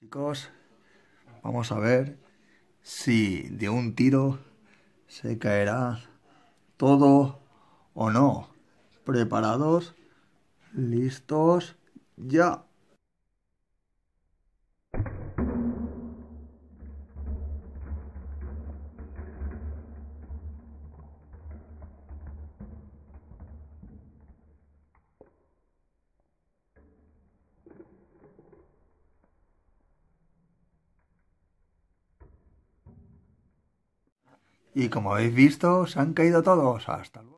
Chicos, vamos a ver si de un tiro se caerá todo o no. ¿Preparados? ¿Listos? ¡Ya! Y como habéis visto, se han caído todos. Hasta luego.